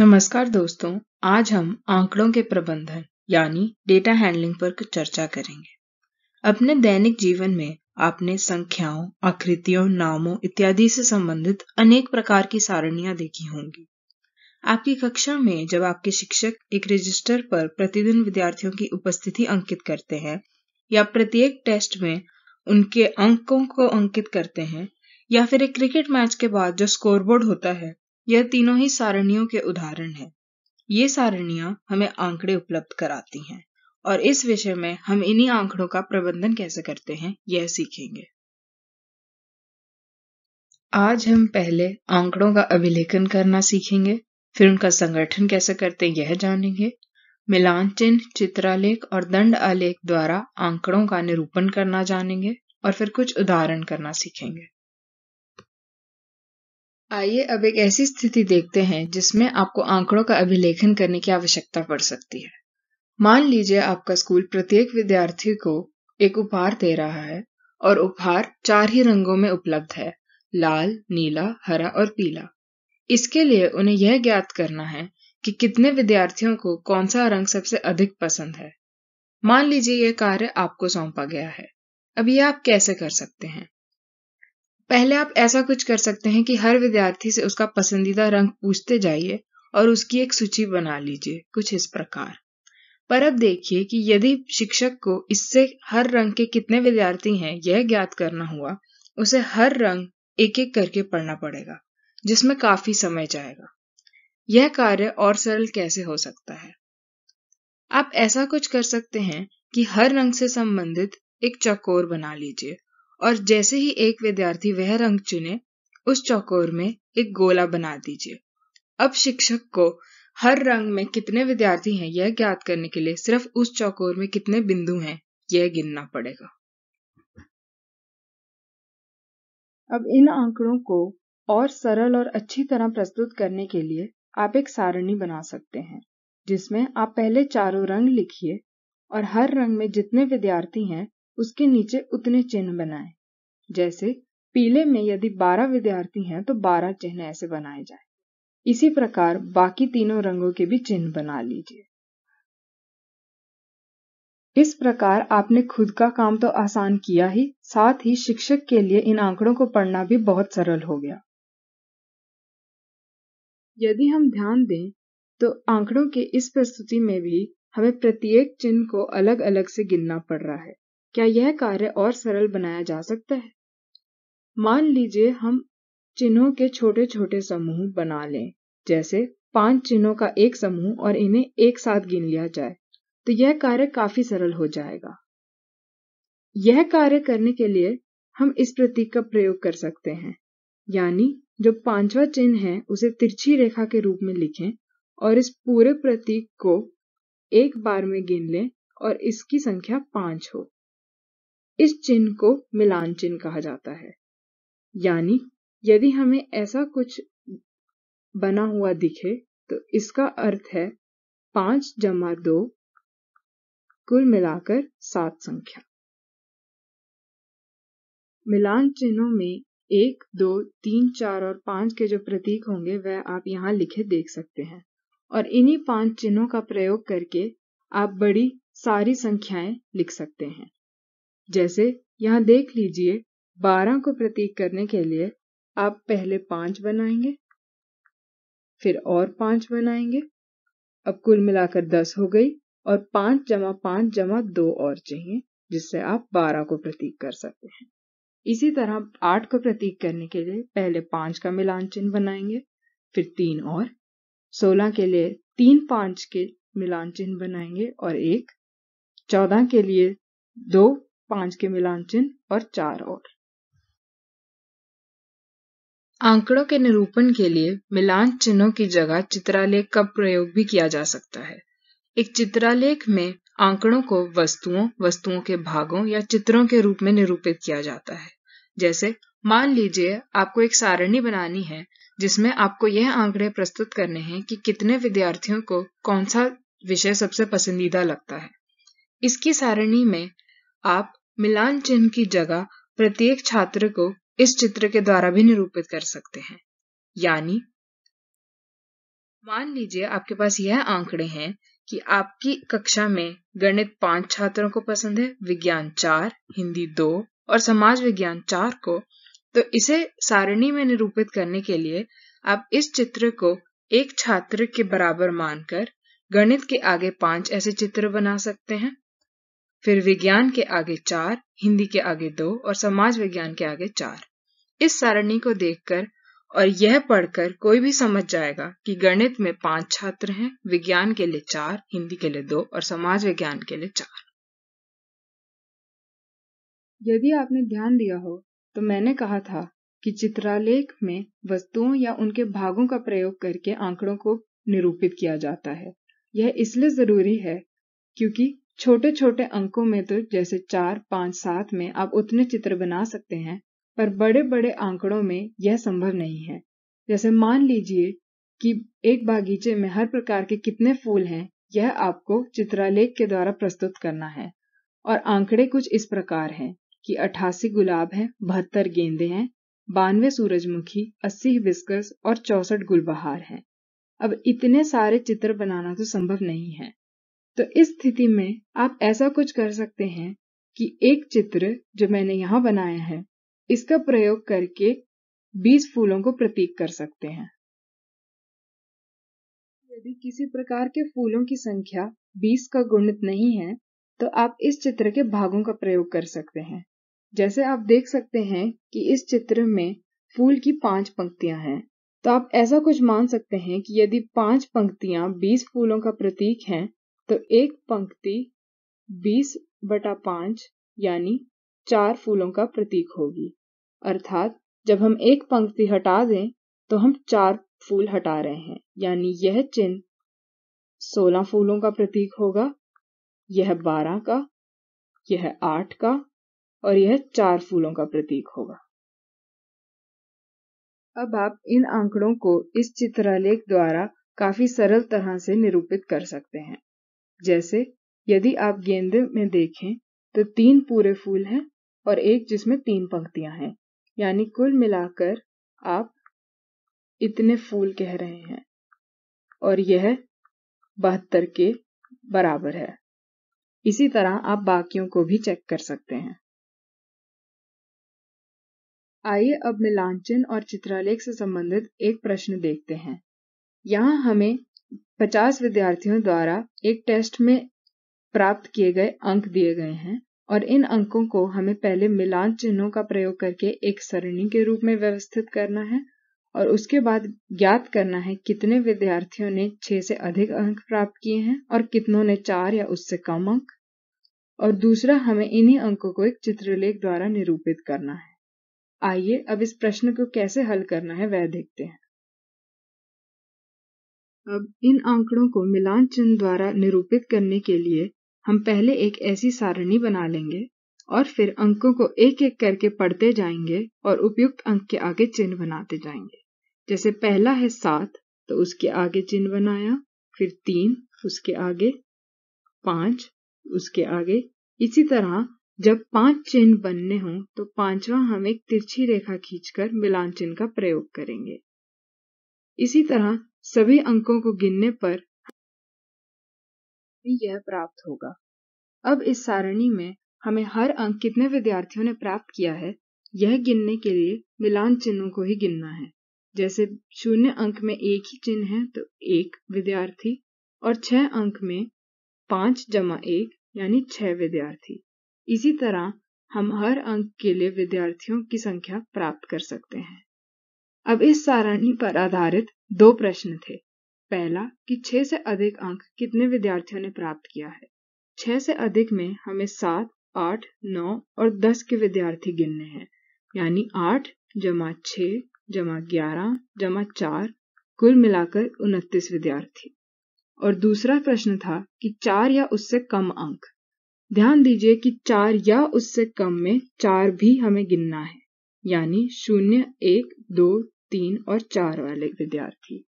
नमस्कार दोस्तों आज हम आंकड़ों के प्रबंधन यानी डेटा हैंडलिंग पर चर्चा करेंगे अपने दैनिक जीवन में आपने संख्याओं आकृतियों नामों इत्यादि से संबंधित अनेक प्रकार की सारणियां देखी होंगी आपकी कक्षा में जब आपके शिक्षक एक रजिस्टर पर प्रतिदिन विद्यार्थियों की उपस्थिति अंकित करते हैं या प्रत्येक टेस्ट में उनके अंकों को अंकित करते हैं या फिर एक क्रिकेट मैच के बाद जो स्कोरबोर्ड होता है यह तीनों ही सारणियों के उदाहरण है ये सारणियां हमें आंकड़े उपलब्ध कराती हैं और इस विषय में हम इन्हीं आंकड़ों का प्रबंधन कैसे करते हैं यह सीखेंगे आज हम पहले आंकड़ों का अभिलेखन करना सीखेंगे फिर उनका संगठन कैसे करते हैं यह जानेंगे मिलान चिन्ह चित्रालेख और दंड आलेख द्वारा आंकड़ों का निरूपण करना जानेंगे और फिर कुछ उदाहरण करना सीखेंगे आइए अब एक ऐसी स्थिति देखते हैं जिसमें आपको आंकड़ों का अभिलेखन करने की आवश्यकता पड़ सकती है मान लीजिए आपका स्कूल प्रत्येक विद्यार्थी को एक उपहार दे रहा है और उपहार चार ही रंगों में उपलब्ध है लाल नीला हरा और पीला इसके लिए उन्हें यह ज्ञात करना है कि कितने विद्यार्थियों को कौन सा रंग सबसे अधिक पसंद है मान लीजिए यह कार्य आपको सौंपा गया है अब यह आप कैसे कर सकते हैं पहले आप ऐसा कुछ कर सकते हैं कि हर विद्यार्थी से उसका पसंदीदा रंग पूछते जाइए और उसकी एक सूची बना लीजिए कुछ इस प्रकार पर अब देखिए कि यदि शिक्षक को इससे हर रंग के कितने विद्यार्थी हैं यह ज्ञात करना हुआ उसे हर रंग एक एक करके पढ़ना पड़ेगा जिसमें काफी समय जाएगा यह कार्य और सरल कैसे हो सकता है आप ऐसा कुछ कर सकते हैं कि हर रंग से संबंधित एक चकोर बना लीजिए और जैसे ही एक विद्यार्थी वह रंग चुने उस चौकोर में एक गोला बना दीजिए अब शिक्षक को हर रंग में कितने विद्यार्थी हैं यह ज्ञात करने के लिए सिर्फ उस चौकोर में कितने बिंदु हैं यह गिनना पड़ेगा अब इन आंकड़ों को और सरल और अच्छी तरह प्रस्तुत करने के लिए आप एक सारणी बना सकते हैं जिसमें आप पहले चारों रंग लिखिए और हर रंग में जितने विद्यार्थी हैं उसके नीचे उतने चिन्ह बनाएं जैसे पीले में यदि 12 विद्यार्थी हैं तो 12 चिन्ह ऐसे बनाए जाए इसी प्रकार बाकी तीनों रंगों के भी चिन्ह बना लीजिए इस प्रकार आपने खुद का काम तो आसान किया ही साथ ही शिक्षक के लिए इन आंकड़ों को पढ़ना भी बहुत सरल हो गया यदि हम ध्यान दें तो आंकड़ों के इस प्रस्तुति में भी हमें प्रत्येक चिन्ह को अलग अलग से गिनना पड़ रहा है क्या यह कार्य और सरल बनाया जा सकता है मान लीजिए हम चिन्हों के छोटे छोटे समूह बना लें जैसे पांच चिन्हों का एक समूह और इन्हें एक साथ गिन लिया जाए तो यह कार्य काफी सरल हो जाएगा यह कार्य करने के लिए हम इस प्रतीक का प्रयोग कर सकते हैं यानी जो पांचवा चिन्ह है उसे तिरछी रेखा के रूप में लिखें और इस पूरे प्रतीक को एक बार में गिन लें और इसकी संख्या पांच हो इस चिन्ह को मिलान चिन्ह कहा जाता है यानी यदि हमें ऐसा कुछ बना हुआ दिखे तो इसका अर्थ है पांच जमा दो कुल मिलाकर सात संख्या मिलान चिन्हों में एक दो तीन चार और पांच के जो प्रतीक होंगे वह आप यहाँ लिखे देख सकते हैं और इन्हीं पांच चिन्हों का प्रयोग करके आप बड़ी सारी संख्याएं लिख सकते हैं जैसे यहाँ देख लीजिए बारह को प्रतीक करने के लिए आप पहले पांच बनाएंगे फिर और पांच बनाएंगे अब कुल मिलाकर दस हो गई और पांच जमा पांच जमा दो और चाहिए जिससे आप बारह को प्रतीक कर सकते हैं इसी तरह आठ को प्रतीक करने के लिए पहले पांच का मिलान चिन्ह बनाएंगे फिर तीन और सोलह के लिए तीन पांच के मिलान चिन्ह बनाएंगे और एक चौदह के लिए दो पांच के मिलान चिन्ह और चार और आंकड़ों के निरूपण के लिए मिलान चिन्हों की जगह चित्रालेख का प्रयोग भी किया जा सकता है एक चित्रालेख में आंकड़ों को वस्तुओं वस्तुओं के भागों या चित्रों के रूप में निरूपित किया जाता है जैसे मान लीजिए आपको एक सारणी बनानी है जिसमें आपको यह आंकड़े प्रस्तुत करने हैं कि कितने विद्यार्थियों को कौन सा विषय सबसे पसंदीदा लगता है इसकी सारणी में आप मिलान चिन्ह की जगह प्रत्येक छात्र को इस चित्र के द्वारा भी निरूपित कर सकते हैं यानी मान लीजिए आपके पास यह आंकड़े हैं कि आपकी कक्षा में गणित पांच छात्रों को पसंद है विज्ञान चार हिंदी दो और समाज विज्ञान चार को तो इसे सारणी में निरूपित करने के लिए आप इस चित्र को एक छात्र के बराबर मानकर गणित के आगे पांच ऐसे चित्र बना सकते हैं फिर विज्ञान के आगे चार हिंदी के आगे दो और समाज विज्ञान के आगे चार इस सारणी को देखकर और यह पढ़कर कोई भी समझ जाएगा कि गणित में पांच छात्र हैं विज्ञान के लिए चार हिंदी के लिए दो और समाज विज्ञान के लिए चार यदि आपने ध्यान दिया हो तो मैंने कहा था कि चित्रालेख में वस्तुओं या उनके भागों का प्रयोग करके आंकड़ों को निरूपित किया जाता है यह इसलिए जरूरी है क्योंकि छोटे छोटे अंकों में तो जैसे चार पांच सात में आप उतने चित्र बना सकते हैं पर बड़े बड़े आंकड़ों में यह संभव नहीं है जैसे मान लीजिए कि एक बागीचे में हर प्रकार के कितने फूल हैं यह आपको चित्रालेख के द्वारा प्रस्तुत करना है और आंकड़े कुछ इस प्रकार हैं कि अठासी गुलाब हैं बहत्तर गेंदे हैं बानवे सूरजमुखी अस्सी विस्कस और चौसठ गुलबहार हैं अब इतने सारे चित्र बनाना तो संभव नहीं है तो इस स्थिति में आप ऐसा कुछ कर सकते हैं कि एक चित्र जो मैंने यहाँ बनाया है इसका प्रयोग करके 20 फूलों को प्रतीक कर सकते हैं यदि किसी प्रकार के फूलों की संख्या 20 का गुणित नहीं है तो आप इस चित्र के भागों का प्रयोग कर सकते हैं जैसे आप देख सकते हैं कि इस चित्र में फूल की पांच पंक्तियां हैं तो आप ऐसा कुछ मान सकते हैं कि यदि पांच पंक्तियां 20 फूलों का प्रतीक हैं तो एक पंक्ति 20 बटा पांच यानी चार फूलों का प्रतीक होगी अर्थात जब हम एक पंक्ति हटा दें तो हम चार फूल हटा रहे हैं यानी यह चिन्ह सोलह फूलों का प्रतीक होगा यह बारह का यह आठ का और यह चार फूलों का प्रतीक होगा अब आप इन आंकड़ों को इस चित्रालेख द्वारा काफी सरल तरह से निरूपित कर सकते हैं जैसे यदि आप गेंदे में देखें तो तीन पूरे फूल हैं और एक जिसमें तीन पंक्तियां हैं यानी कुल मिलाकर आप इतने फूल कह रहे हैं और यह बहत्तर के बराबर है इसी तरह आप बाकियों को भी चेक कर सकते हैं आइए अब मिलांचन और चित्रालेख से संबंधित एक प्रश्न देखते हैं यहाँ हमें पचास विद्यार्थियों द्वारा एक टेस्ट में प्राप्त किए गए अंक दिए गए हैं और इन अंकों को हमें पहले मिलान चिन्हों का प्रयोग करके एक सरणी के रूप में व्यवस्थित करना है और उसके बाद ज्ञात करना है कितने विद्यार्थियों ने छह से अधिक अंक प्राप्त किए हैं और कितनों ने चार या उससे कम अंक और दूसरा हमें इन्हीं अंकों को एक चित्रलेख द्वारा निरूपित करना है आइए अब इस प्रश्न को कैसे हल करना है वह देखते हैं अब इन आंकड़ों को मिलान चिन्ह द्वारा निरूपित करने के लिए हम पहले एक ऐसी सारणी बना लेंगे और फिर अंकों को एक एक करके पढ़ते जाएंगे और उपयुक्त अंक के आगे चिन्ह बनाते जाएंगे जैसे पहला है सात तो उसके आगे चिन्ह बनाया फिर तीन उसके आगे पांच उसके आगे इसी तरह जब पांच चिन्ह बनने हों तो पांचवा हम एक तिरछी रेखा खींचकर मिलान चिन्ह का प्रयोग करेंगे इसी तरह सभी अंकों को गिनने पर यह प्राप्त होगा अब इस सारणी में हमें हर अंक कितने विद्यार्थियों ने प्राप्त किया है यह गिनने के लिए मिलान चिन्हों को ही गिनना है जैसे शून्य अंक में एक ही चिन्ह है तो एक विद्यार्थी और छह अंक में पांच जमा एक यानी छह विद्यार्थी इसी तरह हम हर अंक के लिए विद्यार्थियों की संख्या प्राप्त कर सकते हैं अब इस सारणी पर आधारित दो प्रश्न थे पहला कि छह से अधिक अंक कितने विद्यार्थियों ने प्राप्त किया है छह से अधिक में हमें सात आठ नौ और दस के विद्यार्थी गिनने हैं यानी आठ जमा छ जमा ग्यारह जमा चार कुल मिलाकर उनतीस विद्यार्थी और दूसरा प्रश्न था कि चार या उससे कम अंक ध्यान दीजिए कि चार या उससे कम में चार भी हमें गिनना है यानी शून्य एक दो तीन और चार वाले विद्यार्थी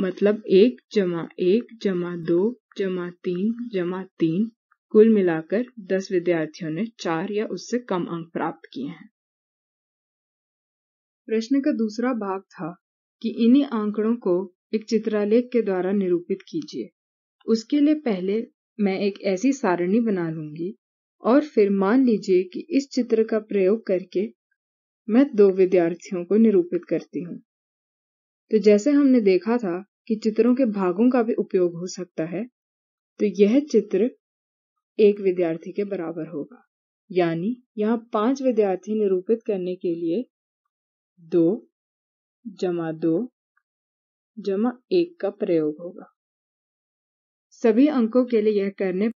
मतलब एक जमा एक जमा दो जमा तीन जमा तीन कुल मिलाकर दस विद्यार्थियों ने चार या उससे कम अंक प्राप्त किए हैं प्रश्न का दूसरा भाग था कि इन्हीं आंकड़ों को एक चित्रालेख के द्वारा निरूपित कीजिए उसके लिए पहले मैं एक ऐसी सारणी बना लूंगी और फिर मान लीजिए कि इस चित्र का प्रयोग करके मैं दो विद्यार्थियों को निरूपित करती हूँ तो जैसे हमने देखा था कि चित्रों के भागों का भी उपयोग हो सकता है तो यह चित्र एक विद्यार्थी के बराबर होगा यानी यहाँ पांच विद्यार्थी निरूपित करने के लिए दो जमा दो जमा एक का प्रयोग होगा सभी अंकों के लिए यह करने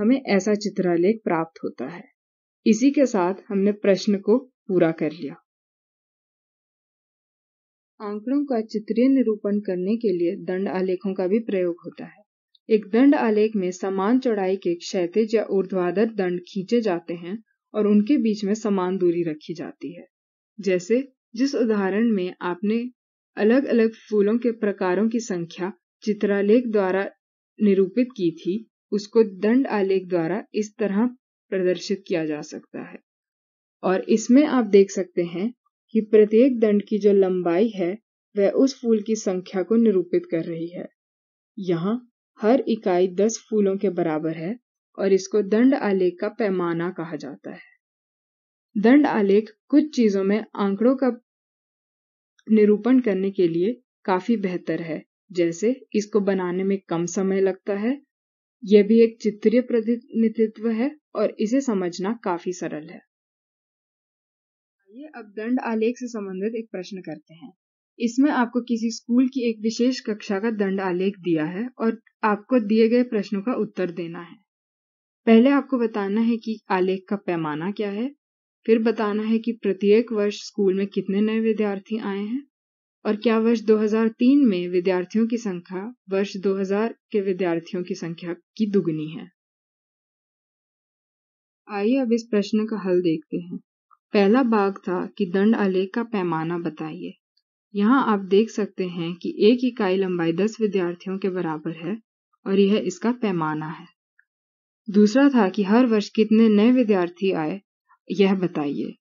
हमें ऐसा चित्रालेख प्राप्त होता है इसी के साथ हमने प्रश्न को पूरा कर लिया आंकड़ों का चित्रीय निरूपण करने के लिए दंड आलेखों का भी प्रयोग होता है एक दंड आलेख में समान चौड़ाई के क्षैतिज या ऊर्ध्वाधर दंड खींचे जाते हैं और उनके बीच में समान दूरी रखी जाती है जैसे जिस उदाहरण में आपने अलग अलग फूलों के प्रकारों की संख्या चित्रालेख द्वारा निरूपित की थी उसको दंड आलेख द्वारा इस तरह प्रदर्शित किया जा सकता है और इसमें आप देख सकते हैं कि प्रत्येक दंड की जो लंबाई है वह उस फूल की संख्या को निरूपित कर रही है यहाँ हर इकाई दस फूलों के बराबर है और इसको दंड आलेख का पैमाना कहा जाता है दंड आलेख कुछ चीजों में आंकड़ों का निरूपण करने के लिए काफी बेहतर है जैसे इसको बनाने में कम समय लगता है यह भी एक चित्रीय प्रतिनिधित्व है और इसे समझना काफी सरल है आइए अब दंड आलेख से संबंधित एक प्रश्न करते हैं इसमें आपको किसी स्कूल की एक विशेष कक्षा का दंड आलेख दिया है और आपको दिए गए प्रश्नों का उत्तर देना है पहले आपको बताना है कि आलेख का पैमाना क्या है फिर बताना है कि प्रत्येक वर्ष स्कूल में कितने नए विद्यार्थी आए हैं और क्या वर्ष 2003 में विद्यार्थियों की संख्या वर्ष 2000 के विद्यार्थियों की संख्या की दुगनी है आइए अब इस प्रश्न का हल देखते हैं पहला भाग था कि दंड आलेख का पैमाना बताइए यहाँ आप देख सकते हैं कि एक इकाई लंबाई 10 विद्यार्थियों के बराबर है और यह इसका पैमाना है दूसरा था कि हर वर्ष कितने नए विद्यार्थी आए यह बताइए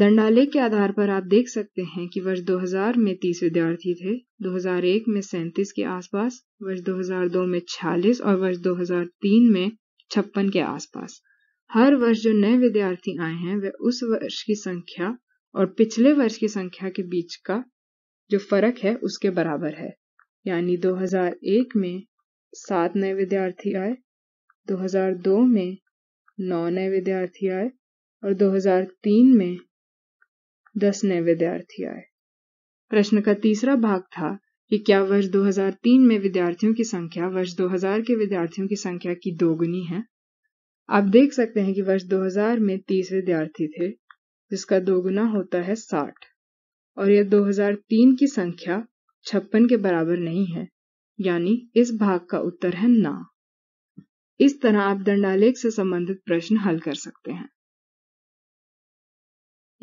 दंडालय के आधार पर आप देख सकते हैं कि वर्ष 2000 में 30 विद्यार्थी थे 2001 में सैंतीस के आसपास वर्ष 2002 में 46 और वर्ष 2003 में छप्पन के आसपास हर वर्ष जो नए विद्यार्थी आए हैं वे उस वर्ष की संख्या और पिछले वर्ष की संख्या के बीच का जो फर्क है उसके बराबर है यानी 2001 में सात नए विद्यार्थी आए 2002 में नौ नए विद्यार्थी आए और 2003 में दस नए विद्यार्थी आए प्रश्न का तीसरा भाग था कि क्या वर्ष 2003 में विद्यार्थियों की संख्या वर्ष 2000 के विद्यार्थियों की संख्या की दोगुनी है आप देख सकते हैं कि वर्ष 2000 में 30 विद्यार्थी थे जिसका दोगुना होता है 60 और यह 2003 की संख्या छप्पन के बराबर नहीं है यानी इस भाग का उत्तर है ना इस तरह आप दंडालेख से संबंधित प्रश्न हल कर सकते हैं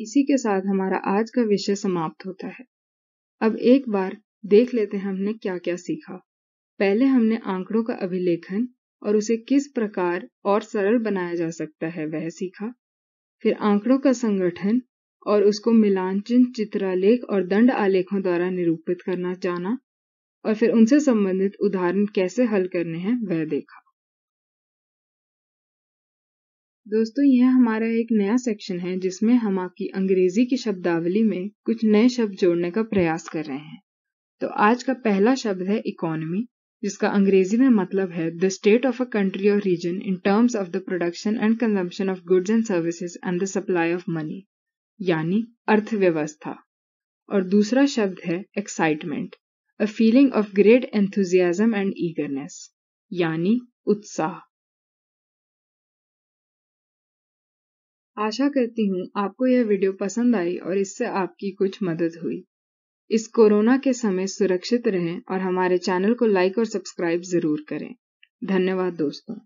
इसी के साथ हमारा आज का विषय समाप्त होता है अब एक बार देख लेते हैं हमने क्या क्या सीखा पहले हमने आंकड़ों का अभिलेखन और उसे किस प्रकार और सरल बनाया जा सकता है वह सीखा फिर आंकड़ों का संगठन और उसको मिलांचन चित्रालेख और दंड आलेखों द्वारा निरूपित करना जाना और फिर उनसे संबंधित उदाहरण कैसे हल करने हैं वह देखा दोस्तों यह हमारा एक नया सेक्शन है जिसमें हम आपकी अंग्रेजी की शब्दावली में कुछ नए शब्द जोड़ने का प्रयास कर रहे हैं तो आज का पहला शब्द है इकोनॉमी जिसका अंग्रेजी में मतलब है the state of a country और region in terms of the production and consumption of goods and services and the supply of money यानी अर्थव्यवस्था और दूसरा शब्द है excitement a feeling of great enthusiasm and eagerness यानी उत्साह आशा करती हूँ आपको यह वीडियो पसंद आई और इससे आपकी कुछ मदद हुई इस कोरोना के समय सुरक्षित रहें और हमारे चैनल को लाइक और सब्सक्राइब जरूर करें धन्यवाद दोस्तों